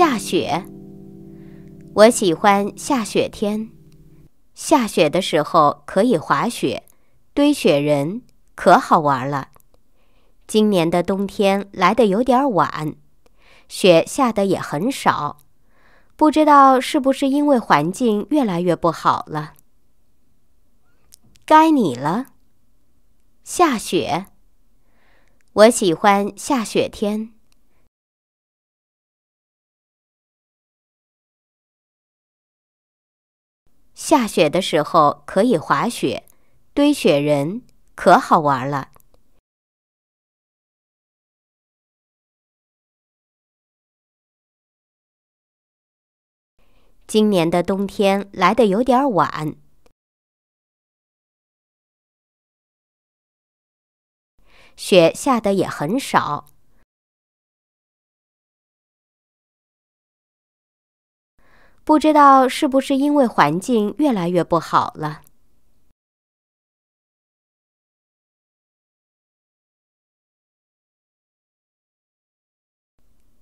下雪，我喜欢下雪天。下雪的时候可以滑雪、堆雪人，可好玩了。今年的冬天来得有点晚，雪下的也很少，不知道是不是因为环境越来越不好了。该你了，下雪，我喜欢下雪天。下雪的时候可以滑雪、堆雪人，可好玩了。今年的冬天来得有点晚，雪下的也很少。不知道是不是因为环境越来越不好了。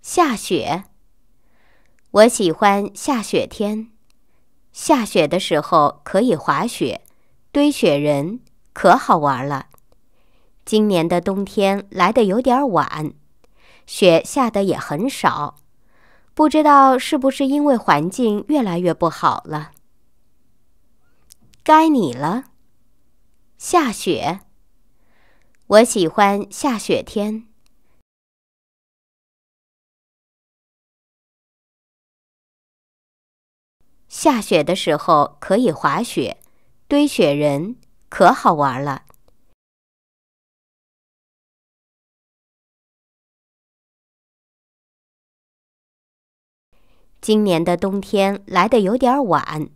下雪，我喜欢下雪天。下雪的时候可以滑雪、堆雪人，可好玩了。今年的冬天来得有点晚，雪下的也很少。不知道是不是因为环境越来越不好了。该你了。下雪，我喜欢下雪天。下雪的时候可以滑雪、堆雪人，可好玩了。今年的冬天来得有点晚，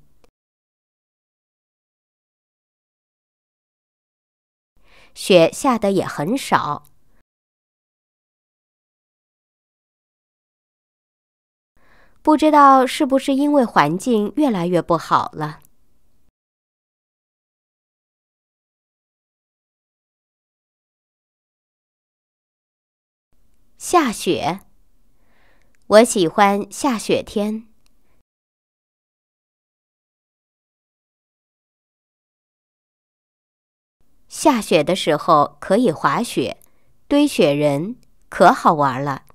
雪下的也很少，不知道是不是因为环境越来越不好了？下雪。我喜欢下雪天。下雪的时候可以滑雪、堆雪人，可好玩了。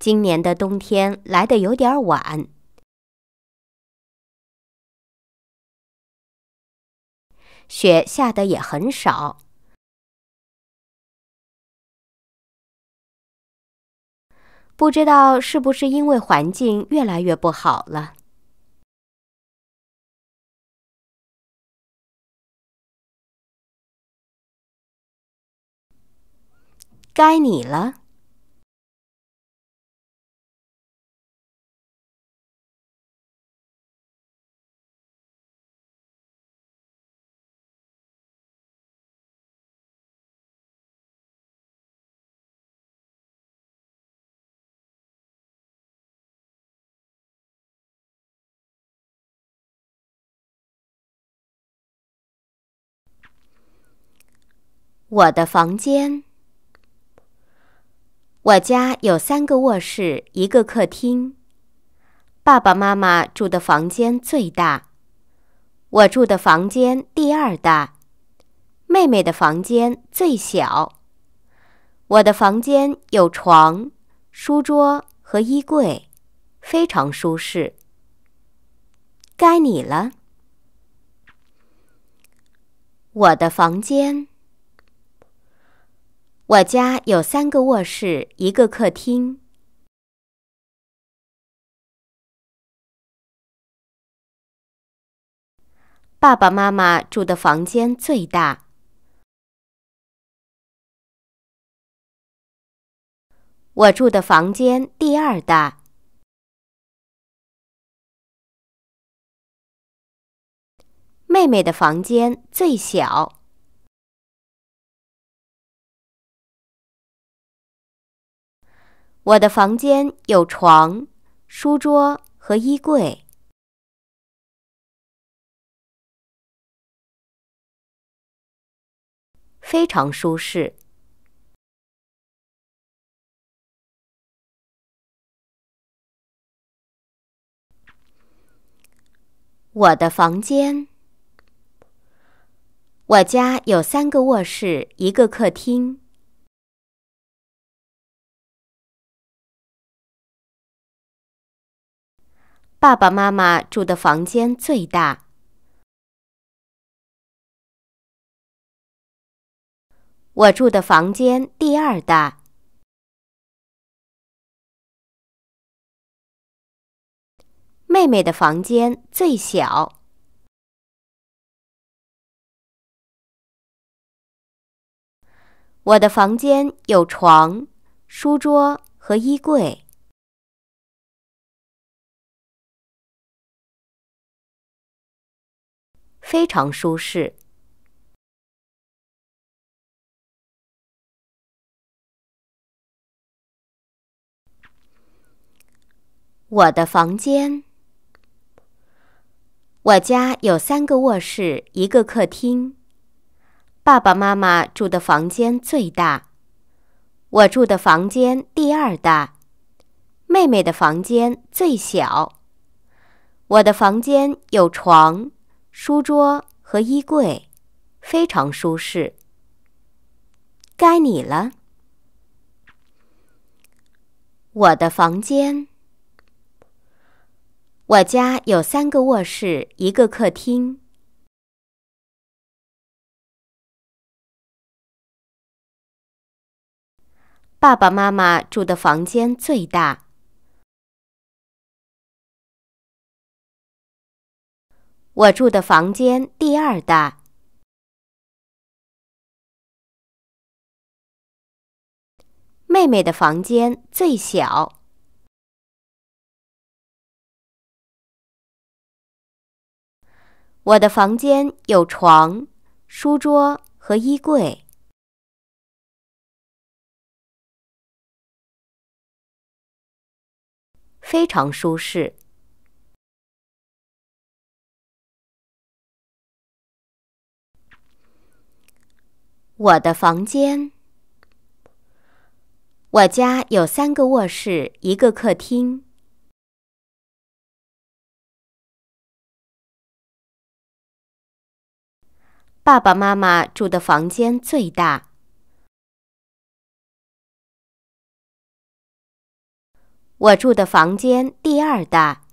今年的冬天来得有点晚。雪下的也很少，不知道是不是因为环境越来越不好了。该你了。我的房间。我家有三个卧室，一个客厅。爸爸妈妈住的房间最大，我住的房间第二大，妹妹的房间最小。我的房间有床、书桌和衣柜，非常舒适。该你了。我的房间。我家有三个卧室，一个客厅。爸爸妈妈住的房间最大，我住的房间第二大，妹妹的房间最小。我的房间有床、书桌和衣柜，非常舒适。我的房间，我家有三个卧室，一个客厅。爸爸妈妈住的房间最大，我住的房间第二大，妹妹的房间最小。我的房间有床、书桌和衣柜。非常舒适。我的房间，我家有三个卧室，一个客厅。爸爸妈妈住的房间最大，我住的房间第二大，妹妹的房间最小。我的房间有床。书桌和衣柜，非常舒适。该你了。我的房间，我家有三个卧室，一个客厅。爸爸妈妈住的房间最大。我住的房间第二大，妹妹的房间最小。我的房间有床、书桌和衣柜，非常舒适。我的房间，我家有三个卧室，一个客厅。爸爸妈妈住的房间最大，我住的房间第二大。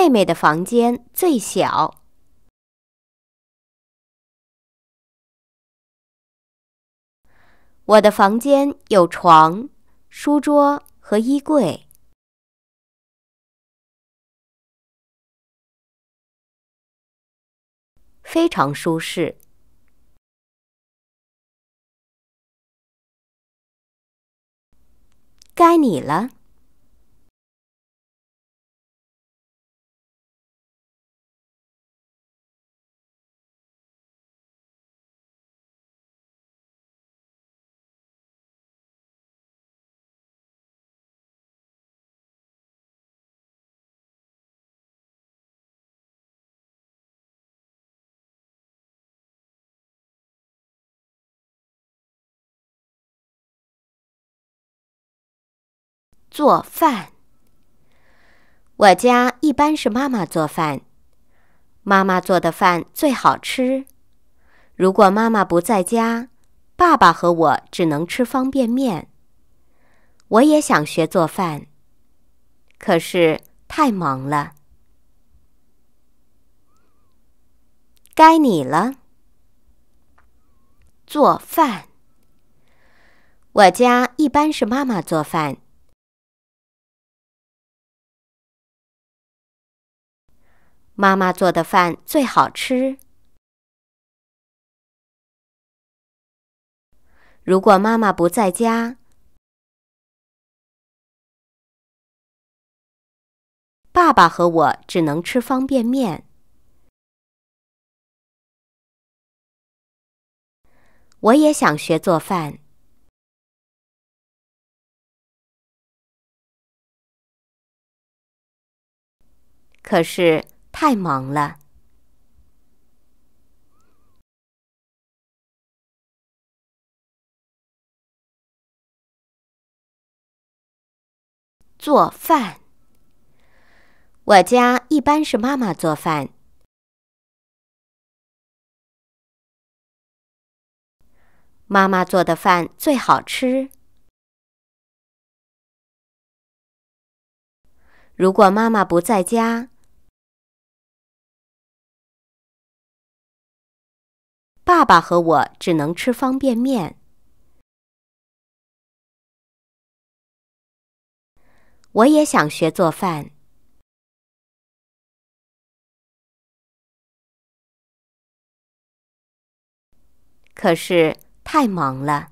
妹妹的房间最小。我的房间有床、书桌和衣柜，非常舒适。该你了。做饭，我家一般是妈妈做饭，妈妈做的饭最好吃。如果妈妈不在家，爸爸和我只能吃方便面。我也想学做饭，可是太忙了。该你了，做饭。我家一般是妈妈做饭。妈妈做的饭最好吃。如果妈妈不在家，爸爸和我只能吃方便面。我也想学做饭，可是。太忙了。做饭，我家一般是妈妈做饭。妈妈做的饭最好吃。如果妈妈不在家，爸爸和我只能吃方便面。我也想学做饭，可是太忙了。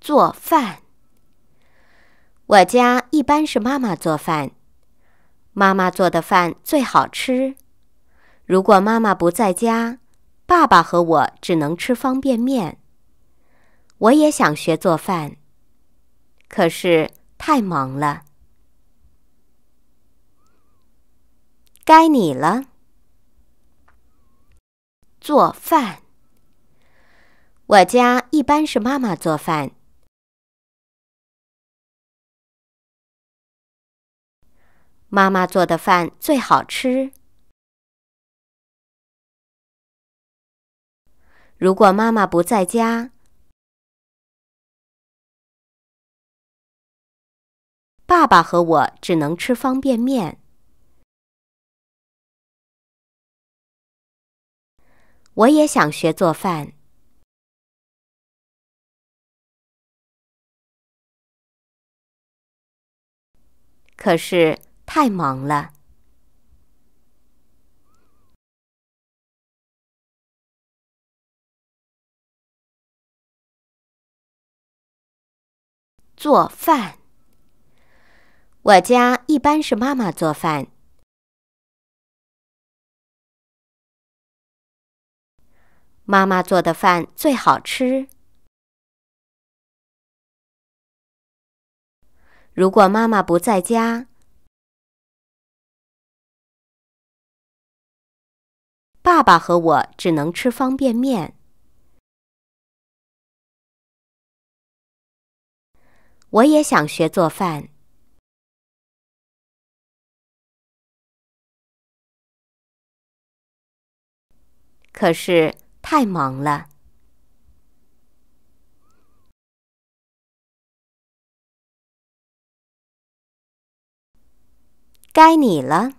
做饭。我家一般是妈妈做饭，妈妈做的饭最好吃。如果妈妈不在家，爸爸和我只能吃方便面。我也想学做饭，可是太忙了。该你了，做饭。我家一般是妈妈做饭。妈妈做的饭最好吃。如果妈妈不在家，爸爸和我只能吃方便面。我也想学做饭，可是。太忙了。做饭，我家一般是妈妈做饭。妈妈做的饭最好吃。如果妈妈不在家，爸爸和我只能吃方便面。我也想学做饭，可是太忙了。该你了。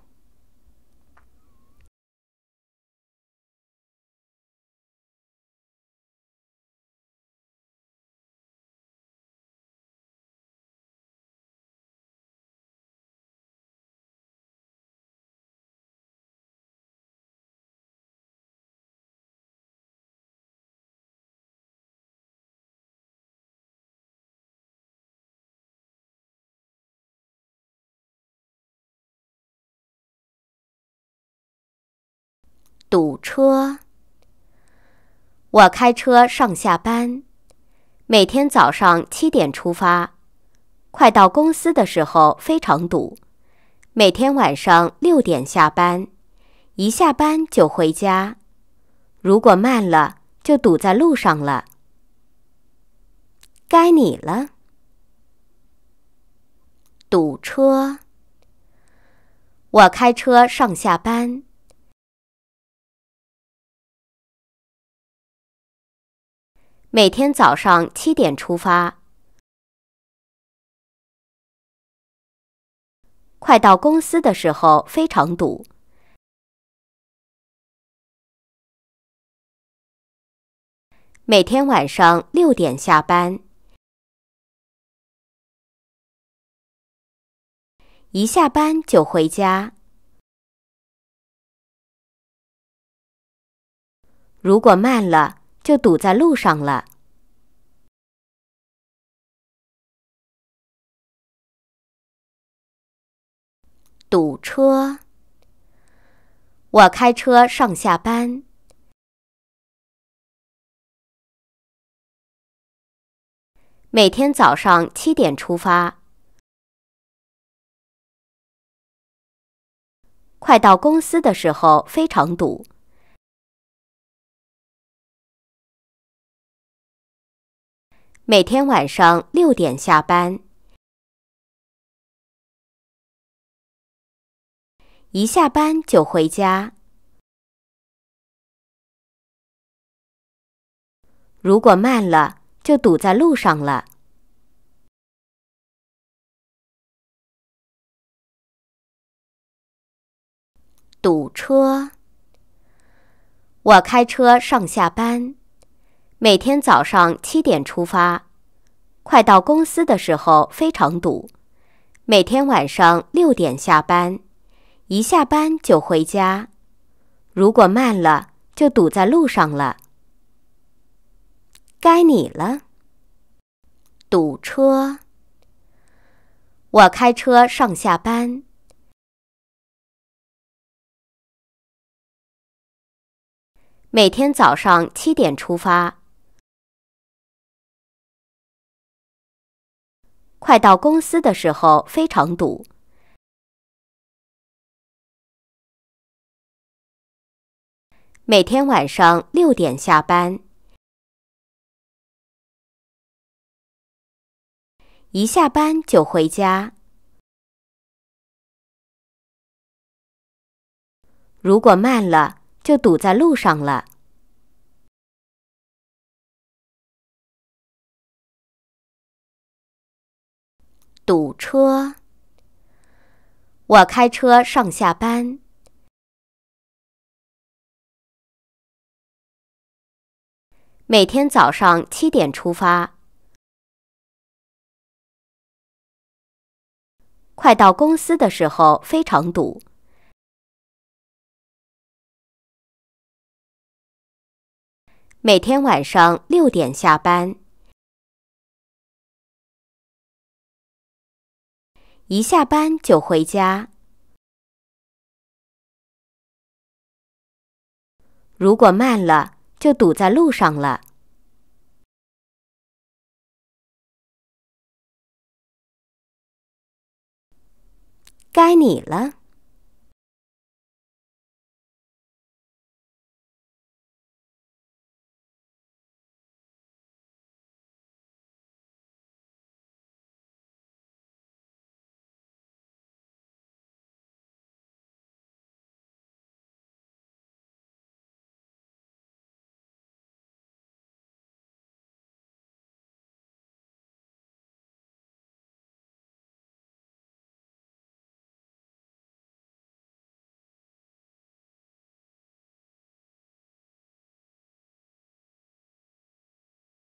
堵车。我开车上下班，每天早上七点出发，快到公司的时候非常堵。每天晚上六点下班，一下班就回家。如果慢了，就堵在路上了。该你了。堵车。我开车上下班。每天早上七点出发，快到公司的时候非常堵。每天晚上六点下班，一下班就回家。如果慢了。就堵在路上了。堵车。我开车上下班，每天早上七点出发。快到公司的时候，非常堵。每天晚上六点下班，一下班就回家。如果慢了，就堵在路上了。堵车。我开车上下班。每天早上七点出发，快到公司的时候非常堵。每天晚上六点下班，一下班就回家。如果慢了，就堵在路上了。该你了，堵车。我开车上下班。每天早上七点出发。快到公司的时候非常堵。每天晚上六点下班，一下班就回家。如果慢了，就堵在路上了。堵车。我开车上下班，每天早上七点出发。快到公司的时候非常堵。每天晚上六点下班。一下班就回家，如果慢了就堵在路上了。该你了。